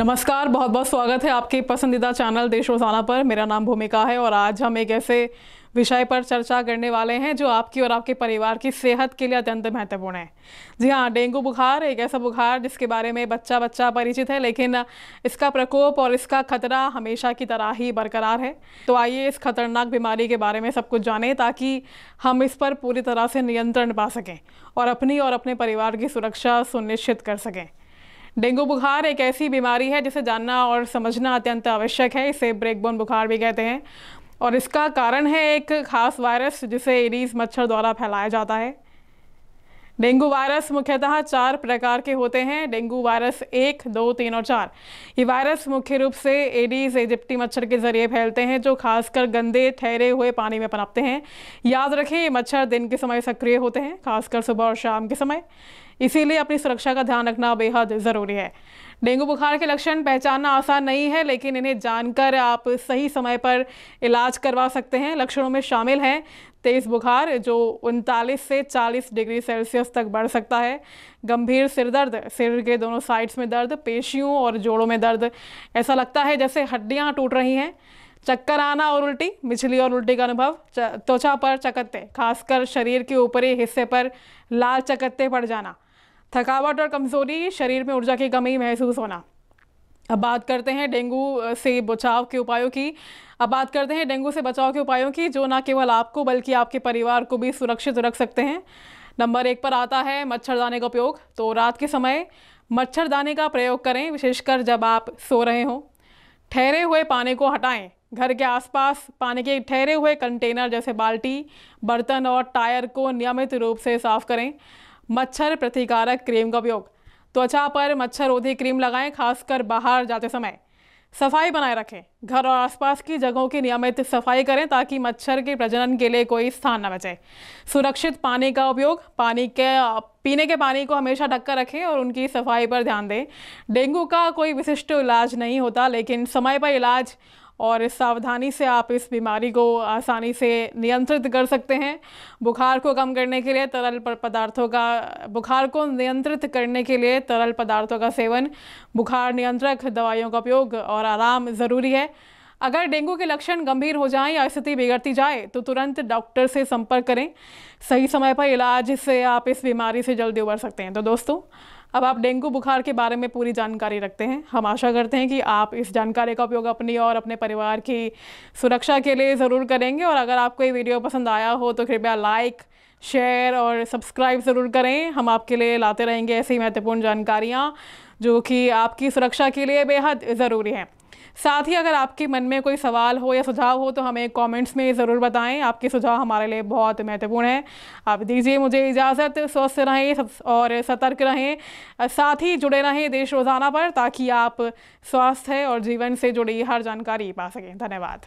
नमस्कार बहुत बहुत स्वागत है आपके पसंदीदा चैनल देश रोजाना पर मेरा नाम भूमिका है और आज हम एक ऐसे विषय पर चर्चा करने वाले हैं जो आपकी और आपके परिवार की सेहत के लिए अत्यंत महत्वपूर्ण है जी हाँ डेंगू बुखार एक ऐसा बुखार जिसके बारे में बच्चा बच्चा परिचित है लेकिन इसका प्रकोप और इसका खतरा हमेशा की तरह ही बरकरार है तो आइए इस खतरनाक बीमारी के बारे में सब कुछ जानें ताकि हम इस पर पूरी तरह से नियंत्रण पा सकें और अपनी और अपने परिवार की सुरक्षा सुनिश्चित कर सकें डेंगू बुखार एक ऐसी बीमारी है जिसे जानना और समझना अत्यंत आवश्यक है इसे ब्रेकबोन बुखार भी कहते हैं और इसका कारण है एक खास वायरस जिसे एडीज मच्छर द्वारा फैलाया जाता है डेंगू वायरस मुख्यतः चार प्रकार के होते हैं डेंगू वायरस एक दो तीन और चार ये वायरस मुख्य रूप से एडीज एजिप्टी मच्छर के जरिए फैलते हैं जो खासकर गंदे ठहरे हुए पानी में पनपते हैं याद रखें ये मच्छर दिन के समय सक्रिय होते हैं खासकर सुबह और शाम के समय इसीलिए अपनी सुरक्षा का ध्यान रखना बेहद ज़रूरी है डेंगू बुखार के लक्षण पहचानना आसान नहीं है लेकिन इन्हें जानकर आप सही समय पर इलाज करवा सकते हैं लक्षणों में शामिल हैं तेज बुखार जो उनतालीस से 40 डिग्री सेल्सियस तक बढ़ सकता है गंभीर सिर दर्द सिर के दोनों साइड्स में दर्द पेशियों और जोड़ों में दर्द ऐसा लगता है जैसे हड्डियाँ टूट रही हैं चक्कर आना और उल्टी मिछली और उल्टी का अनुभव त्वचा पर चकत्ते खासकर शरीर के ऊपरी हिस्से पर लाल चकत्ते पड़ जाना थकावट और कमज़ोरी शरीर में ऊर्जा की कमी महसूस होना अब बात करते हैं डेंगू से बचाव के उपायों की अब बात करते हैं डेंगू से बचाव के उपायों की जो ना केवल आपको बल्कि आपके परिवार को भी सुरक्षित रख सकते हैं नंबर एक पर आता है मच्छरदाने का उपयोग तो रात के समय मच्छरदाने का प्रयोग करें विशेषकर जब आप सो रहे हों ठहरे हुए पानी को हटाएं घर के आसपास पानी के ठहरे हुए कंटेनर जैसे बाल्टी बर्तन और टायर को नियमित रूप से साफ करें मच्छर प्रतिकारक क्रीम का उपयोग त्वचा पर मच्छर रोधी क्रीम लगाएं खासकर बाहर जाते समय सफाई बनाए रखें घर और आसपास की जगहों की नियमित सफाई करें ताकि मच्छर के प्रजनन के लिए कोई स्थान न बचे सुरक्षित पानी का उपयोग पानी के पीने के पानी को हमेशा ढककर रखें और उनकी सफाई पर ध्यान दें डेंगू का कोई विशिष्ट इलाज नहीं होता लेकिन समय पर इलाज और इस सावधानी से आप इस बीमारी को आसानी से नियंत्रित कर सकते हैं बुखार को कम करने के लिए तरल पदार्थों का बुखार को नियंत्रित करने के लिए तरल पदार्थों का सेवन बुखार नियंत्रक दवाइयों का उपयोग और आराम ज़रूरी है अगर डेंगू के लक्षण गंभीर हो जाएं या स्थिति बिगड़ती जाए तो तुरंत डॉक्टर से संपर्क करें सही समय पर इलाज से आप इस बीमारी से जल्दी उबर सकते हैं तो दोस्तों अब आप डेंगू बुखार के बारे में पूरी जानकारी रखते हैं हम आशा करते हैं कि आप इस जानकारी का उपयोग अपनी और अपने परिवार की सुरक्षा के लिए ज़रूर करेंगे और अगर आपको ये वीडियो पसंद आया हो तो कृपया लाइक शेयर और सब्सक्राइब ज़रूर करें हम आपके लिए लाते रहेंगे ऐसी महत्वपूर्ण जानकारियाँ जो कि आपकी सुरक्षा के लिए बेहद ज़रूरी हैं साथ ही अगर आपके मन में कोई सवाल हो या सुझाव हो तो हमें कमेंट्स में ज़रूर बताएं आपके सुझाव हमारे लिए बहुत महत्वपूर्ण है आप दीजिए मुझे इजाज़त स्वस्थ रहें और सतर्क रहें साथ ही जुड़े रहें देश रोज़ाना पर ताकि आप स्वास्थ्य और जीवन से जुड़ी हर जानकारी पा सकें धन्यवाद